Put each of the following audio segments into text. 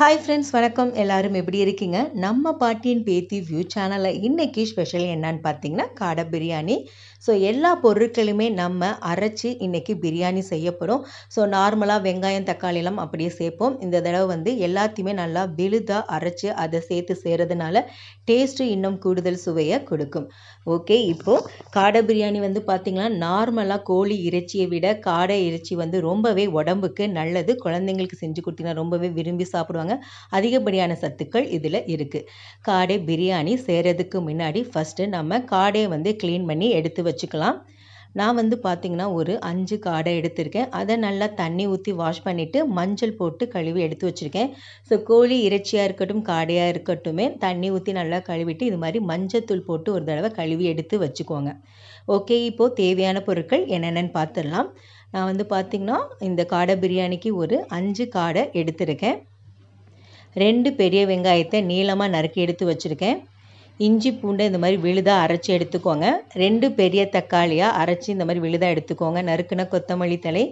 hi friends வணக்கம் எல்லோரும் எப்படி இருக்கீங்க நம்ம பாட்டியின் பேத்தி வியூ சேனலில் இன்றைக்கி ஸ்பெஷல் என்னன்னு பார்த்தீங்கன்னா காடை பிரியாணி ஸோ எல்லா பொருட்களுமே நம்ம அரைச்சி இன்றைக்கி பிரியாணி செய்யப்படும் ஸோ நார்மலாக வெங்காயம் எல்லாம் அப்படியே சேர்ப்போம் இந்த தடவை வந்து எல்லாத்தையுமே நல்லா விழுதாக அரைச்சி அதை சேர்த்து செய்கிறதுனால டேஸ்ட்டு இன்னும் கூடுதல் சுவையை கொடுக்கும் ஓகே இப்போது காடை பிரியாணி வந்து பார்த்திங்கன்னா நார்மலாக கோழி இறைச்சியை விட காடை இறைச்சி வந்து ரொம்பவே உடம்புக்கு நல்லது குழந்தைங்களுக்கு செஞ்சு கொடுத்தீங்கன்னா ரொம்பவே விரும்பி சாப்பிடுவாங்க சொல்லுவாங்க அதிகப்படியான சத்துக்கள் இதில் இருக்குது காடை பிரியாணி செய்கிறதுக்கு முன்னாடி ஃபஸ்ட்டு நம்ம காடையை வந்து க்ளீன் பண்ணி எடுத்து வச்சுக்கலாம் நான் வந்து பார்த்திங்கன்னா ஒரு அஞ்சு காடை எடுத்திருக்கேன் அதை நல்லா தண்ணி ஊற்றி வாஷ் பண்ணிவிட்டு மஞ்சள் போட்டு கழுவி எடுத்து வச்சுருக்கேன் ஸோ கோழி இறைச்சியாக இருக்கட்டும் காடையாக இருக்கட்டும் தண்ணி ஊற்றி நல்லா கழுவிட்டு இது மாதிரி மஞ்சத்தூள் போட்டு ஒரு தடவை கழுவி எடுத்து வச்சுக்கோங்க ஓகே இப்போது தேவையான பொருட்கள் என்னென்னு பார்த்துடலாம் நான் வந்து பார்த்திங்கன்னா இந்த காடை பிரியாணிக்கு ஒரு அஞ்சு காடை எடுத்திருக்கேன் ரெண்டு பெரிய வெங்காயத்தை நீளமாக நறுக்கி எடுத்து வச்சுருக்கேன் இஞ்சி பூண்டை இந்த மாதிரி விழுதாக அரைச்சி எடுத்துக்கோங்க ரெண்டு பெரிய தக்காளியாக அரைச்சி இந்த மாதிரி விழுதாக எடுத்துக்கோங்க நறுக்குன கொத்தமல்லி தலை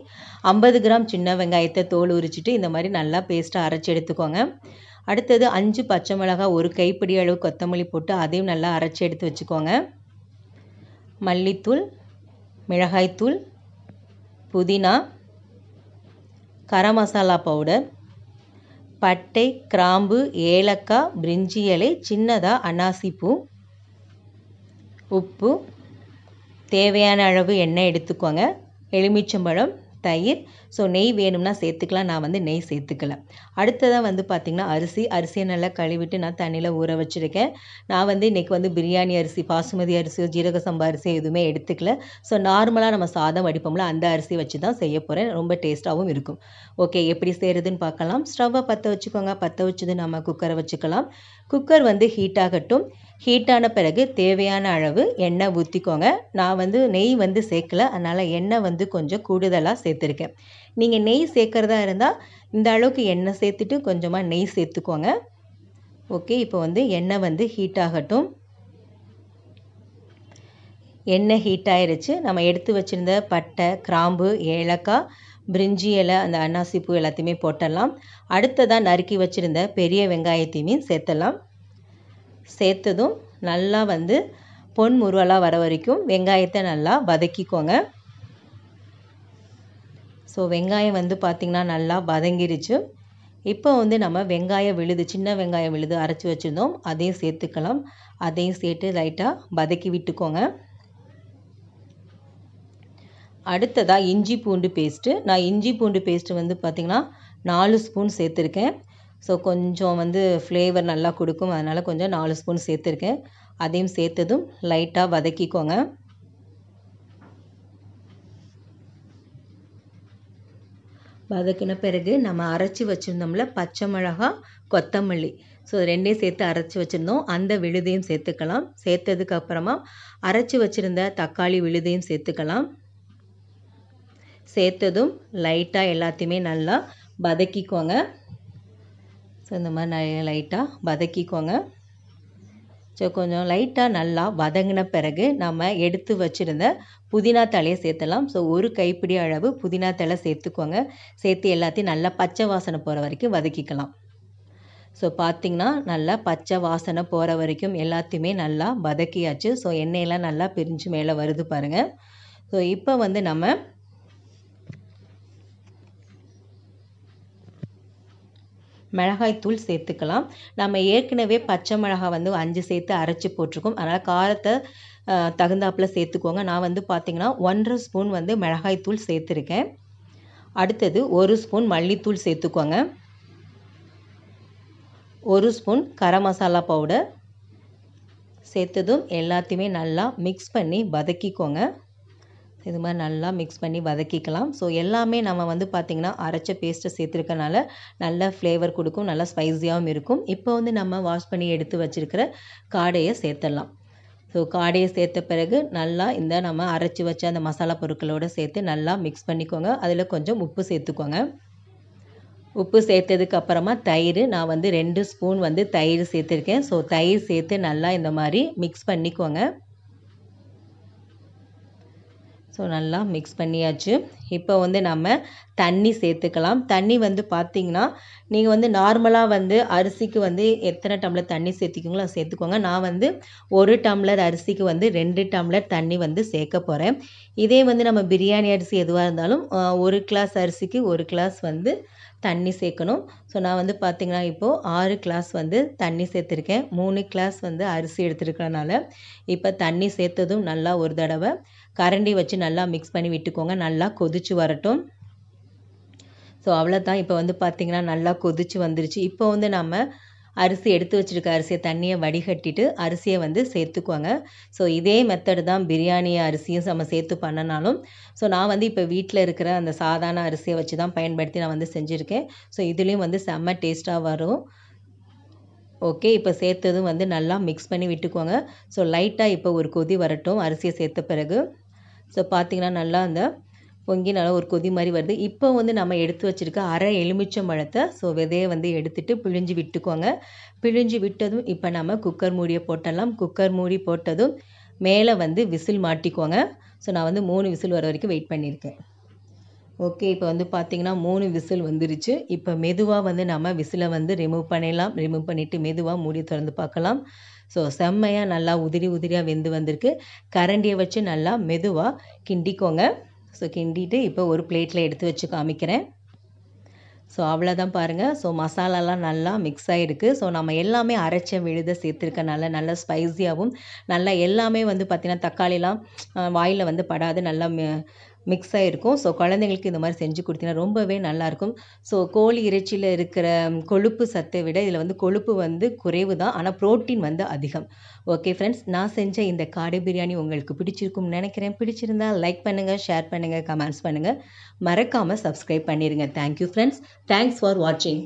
ஐம்பது கிராம் சின்ன வெங்காயத்தை தோல் உரிச்சிட்டு இந்த மாதிரி நல்லா பேஸ்ட்டாக அரைச்சி எடுத்துக்கோங்க அடுத்தது அஞ்சு பச்சை மிளகாய் ஒரு கைப்பிடி அளவு கொத்தமல்லி போட்டு அதையும் நல்லா அரைச்சி எடுத்து வச்சுக்கோங்க மல்லித்தூள் மிளகாய்த்தூள் புதினா கரம் மசாலா பவுடர் பட்டை கிராம்பு ஏலக்காய் பிரிஞ்சி இலை சின்னதாக அனாசிப்பூ உப்பு தேவையான அளவு எண்ணெய் எடுத்துக்கோங்க எலுமிச்சம்பழம் தயிர் ஸோ நெய் வேணும்னா சேர்த்துக்கலாம் நான் வந்து நெய் சேர்த்துக்கல அடுத்ததாக வந்து பார்த்திங்கன்னா அரிசி அரிசியை நல்லா கழுவிட்டு நான் தண்ணியில் ஊற வச்சுருக்கேன் நான் வந்து இன்றைக்கி வந்து பிரியாணி அரிசி பாசுமதி அரிசியோ ஜீரக சம்பா அரிசியோ எதுவுமே எடுத்துக்கல ஸோ நார்மலாக நம்ம சாதம் வடிப்போம்ல அந்த அரிசி வச்சு தான் செய்ய போகிறேன் ரொம்ப டேஸ்ட்டாகவும் இருக்கும் ஓகே எப்படி செய்கிறதுன்னு பார்க்கலாம் ஸ்டவ்வை பற்ற வச்சுக்கோங்க பற்ற வச்சது நம்ம குக்கரை வச்சுக்கலாம் குக்கர் வந்து ஹீட் ஆகட்டும் ஹீட்டான பிறகு தேவையான அளவு எண்ணெய் ஊற்றிக்கோங்க நான் வந்து நெய் வந்து சேர்க்கல அதனால் எண்ணெய் வந்து கொஞ்சம் கூடுதலாக சேர்த்துருக்கேன் நீங்கள் நெய் சேர்க்குறதா இருந்தால் இந்த அளவுக்கு எண்ணெய் சேர்த்துட்டு கொஞ்சமாக நெய் சேர்த்துக்கோங்க ஓகே இப்போ வந்து எண்ணெய் வந்து ஹீட் ஆகட்டும் எண்ணெய் ஹீட் ஆயிடுச்சு நம்ம எடுத்து வச்சுருந்த பட்டை கிராம்பு ஏலக்காய் பிரிஞ்சி இலை அந்த அன்னாசிப்பூ எல்லாத்தையுமே போட்டலாம் அடுத்ததாக நறுக்கி வச்சுருந்த பெரிய வெங்காயத்தையுமே சேர்த்தலாம் சேர்த்ததும் நல்லா வந்து பொன் முருவலாக வர வரைக்கும் வெங்காயத்தை நல்லா வதக்கிக்கோங்க ஸோ வெங்காயம் வந்து பார்த்திங்கன்னா நல்லா வதங்கிருச்சு இப்போ வந்து நம்ம வெங்காயம் விழுது சின்ன வெங்காயம் விழுது அரைச்சி வச்சுருந்தோம் அதையும் சேர்த்துக்கலாம் அதையும் சேர்த்து லைட்டாக வதக்கி விட்டுக்கோங்க அடுத்ததாக இஞ்சி பூண்டு பேஸ்ட்டு நான் இஞ்சி பூண்டு பேஸ்ட்டு வந்து பார்த்திங்கன்னா நாலு ஸ்பூன் சேர்த்துருக்கேன் ஸோ கொஞ்சம் வந்து ஃப்ளேவர் நல்லா கொடுக்கும் அதனால் கொஞ்சம் நாலு ஸ்பூன் சேர்த்துருக்கேன் அதையும் சேர்த்ததும் லைட்டாக வதக்கிக்கோங்க வதக்கின பிறகு நம்ம அரைச்சி வச்சுருந்தோம்ல பச்சை மிளகா கொத்தமல்லி ஸோ ரெண்டையும் சேர்த்து அரைச்சி வச்சுருந்தோம் அந்த விழுதையும் சேர்த்துக்கலாம் சேர்த்ததுக்கப்புறமா அரைச்சி வச்சுருந்த தக்காளி விழுதையும் சேர்த்துக்கலாம் சேர்த்ததும் லைட்டாக எல்லாத்தையுமே நல்லா வதக்கிக்கோங்க ஸோ இந்த மாதிரி லைட்டாக வதக்கிக்கோங்க ஸோ கொஞ்சம் லைட்டாக நல்லா வதங்கின பிறகு நம்ம எடுத்து வச்சுருந்த புதினா தழையை சேர்த்தலாம் ஸோ ஒரு கைப்பிடி அளவு புதினா தழை சேர்த்துக்கோங்க சேர்த்து எல்லாத்தையும் நல்லா பச்சை வாசனை போகிற வரைக்கும் வதக்கிக்கலாம் ஸோ பார்த்திங்கன்னா நல்லா பச்சை வாசனை போகிற வரைக்கும் எல்லாத்தையுமே நல்லா வதக்கியாச்சு ஸோ எண்ணெயெல்லாம் நல்லா பிரிஞ்சு மேலே வருது பாருங்கள் ஸோ இப்போ வந்து நம்ம மிளகாய்த்தூள் சேர்த்துக்கலாம் நம்ம ஏற்கனவே பச்சை மிளகாய் வந்து அஞ்சு சேர்த்து அரைச்சி போட்டிருக்கோம் அதனால் காரத்தை தகுந்தாப்பில் சேர்த்துக்கோங்க நான் வந்து பார்த்திங்கன்னா ஒன்றரை ஸ்பூன் வந்து மிளகாய்த்தூள் சேர்த்துருக்கேன் அடுத்தது ஒரு ஸ்பூன் மல்லித்தூள் சேர்த்துக்கோங்க ஒரு ஸ்பூன் கரம் மசாலா பவுடர் சேர்த்ததும் எல்லாத்தையுமே நல்லா மிக்ஸ் பண்ணி வதக்கிக்கோங்க இது மாதிரி நல்லா மிக்ஸ் பண்ணி வதக்கிக்கலாம் ஸோ எல்லாமே நம்ம வந்து பார்த்திங்கன்னா அரைச்ச பேஸ்ட்டை சேர்த்துருக்கனால நல்ல ஃப்ளேவர் கொடுக்கும் நல்லா ஸ்பைஸியாகவும் இருக்கும் இப்போ வந்து நம்ம வாஷ் பண்ணி எடுத்து வச்சுருக்கிற காடையை சேர்த்துடலாம் ஸோ காடையை சேர்த்த பிறகு நல்லா இந்த நம்ம அரைச்சி வச்ச அந்த மசாலா பொருட்களோடு சேர்த்து நல்லா மிக்ஸ் பண்ணிக்கோங்க அதில் கொஞ்சம் உப்பு சேர்த்துக்கோங்க உப்பு சேர்த்ததுக்கப்புறமா தயிர் நான் வந்து ரெண்டு ஸ்பூன் வந்து தயிர் சேர்த்துருக்கேன் ஸோ தயிர் சேர்த்து நல்லா இந்த மாதிரி மிக்ஸ் பண்ணிக்கோங்க ஸோ நல்லா மிக்ஸ் பண்ணியாச்சு இப்போ வந்து நம்ம தண்ணி சேர்த்துக்கலாம் தண்ணி வந்து பார்த்திங்கன்னா நீங்கள் வந்து நார்மலாக வந்து அரிசிக்கு வந்து எத்தனை டம்ளர் தண்ணி சேர்த்துக்கீங்களோ சேர்த்துக்கோங்க நான் வந்து ஒரு டம்ளர் அரிசிக்கு வந்து ரெண்டு டம்ளர் தண்ணி வந்து சேர்க்க போகிறேன் இதே வந்து நம்ம பிரியாணி அரிசி எதுவாக இருந்தாலும் ஒரு கிளாஸ் அரிசிக்கு ஒரு கிளாஸ் வந்து தண்ணி சேர்க்கணும் ஸோ நான் வந்து பார்த்திங்கன்னா இப்போது ஆறு கிளாஸ் வந்து தண்ணி சேர்த்துருக்கேன் மூணு கிளாஸ் வந்து அரிசி எடுத்துருக்கனால இப்போ தண்ணி சேர்த்ததும் நல்லா ஒரு தடவை கரண்டி வச்சு நல்லா மிக்ஸ் பண்ணி விட்டுக்கோங்க நல்லா கொதிச்சு வரட்டும் ஸோ அவ்வளோதான் இப்போ வந்து பார்த்திங்கன்னா நல்லா கொதிச்சு வந்துருச்சு இப்போ வந்து நம்ம அரிசி எடுத்து வச்சுருக்க அரிசியை தண்ணியை வடிகட்டிட்டு அரிசியை வந்து சேர்த்துக்குவாங்க ஸோ இதே மெத்தடு தான் பிரியாணி அரிசியும் நம்ம சேர்த்து பண்ணனாலும் ஸோ நான் வந்து இப்போ வீட்டில் இருக்கிற அந்த சாதாரண அரிசியை வச்சு தான் பயன்படுத்தி நான் வந்து செஞ்சுருக்கேன் ஸோ இதுலேயும் வந்து செம்ம டேஸ்ட்டாக வரும் ஓகே இப்போ சேர்த்ததும் வந்து நல்லா மிக்ஸ் பண்ணி விட்டுக்குவாங்க ஸோ லைட்டாக இப்போ ஒரு கொதி வரட்டும் அரிசியை சேர்த்த பிறகு ஸோ பார்த்திங்கன்னா நல்லா அந்த பொங்கி நல்லா ஒரு கொதி மாதிரி வருது இப்போ வந்து நம்ம எடுத்து வச்சுருக்க அரை எலுமிச்சம் பழத்தை ஸோ விதையை வந்து எடுத்துகிட்டு பிழிஞ்சு விட்டுக்கோங்க பிழிஞ்சு விட்டதும் இப்போ நம்ம குக்கர் மூடியை போட்டலாம் குக்கர் மூடி போட்டதும் மேலே வந்து விசில் மாட்டிக்கோங்க ஸோ நான் வந்து மூணு விசில் வர வரைக்கும் வெயிட் பண்ணியிருக்கேன் ஓகே இப்போ வந்து பார்த்திங்கன்னா மூணு விசில் வந்துருச்சு இப்போ மெதுவாக வந்து நம்ம விசிலை வந்து ரிமூவ் பண்ணிடலாம் ரிமூவ் பண்ணிவிட்டு மெதுவாக மூடி திறந்து பார்க்கலாம் ஸோ செம்மையாக நல்லா உதிரி உதிரியாக வெந்து வந்திருக்கு கரண்டியை வச்சு நல்லா மெதுவாக கிண்டிக்கோங்க ஸோ கிண்டிட்டு இப்போ ஒரு பிளேட்டில் எடுத்து வச்சு காமிக்கிறேன் ஸோ அவ்வளோதான் பாருங்கள் ஸோ மசாலாலாம் நல்லா மிக்ஸ் ஆகிருக்கு ஸோ நம்ம எல்லாமே அரைச்ச விழுத சேர்த்துருக்கனால நல்லா ஸ்பைஸியாகவும் நல்லா எல்லாமே வந்து பார்த்திங்கன்னா தக்காளிலாம் வாயில் வந்து படாது நல்லா மிக்ஸ் ஆகிருக்கும் ஸோ குழந்தைங்களுக்கு இந்த மாதிரி செஞ்சு கொடுத்தீங்கன்னா ரொம்பவே நல்லாயிருக்கும் ஸோ கோழி இறைச்சியில் இருக்கிற கொழுப்பு சத்தை விட இதில் வந்து கொழுப்பு வந்து குறைவு தான் ஆனால் ப்ரோட்டீன் வந்து அதிகம் ஓகே ஃப்ரெண்ட்ஸ் நான் செஞ்ச இந்த காடை பிரியாணி உங்களுக்கு பிடிச்சிருக்கும்னு நினைக்கிறேன் பிடிச்சிருந்தா லைக் பண்ணுங்கள் ஷேர் பண்ணுங்கள் கமெண்ட்ஸ் பண்ணுங்கள் மறக்காமல் சப்ஸ்கிரைப் பண்ணிடுங்க தேங்க்யூ ஃப்ரெண்ட்ஸ் தேங்க்ஸ் ஃபார் வாட்சிங்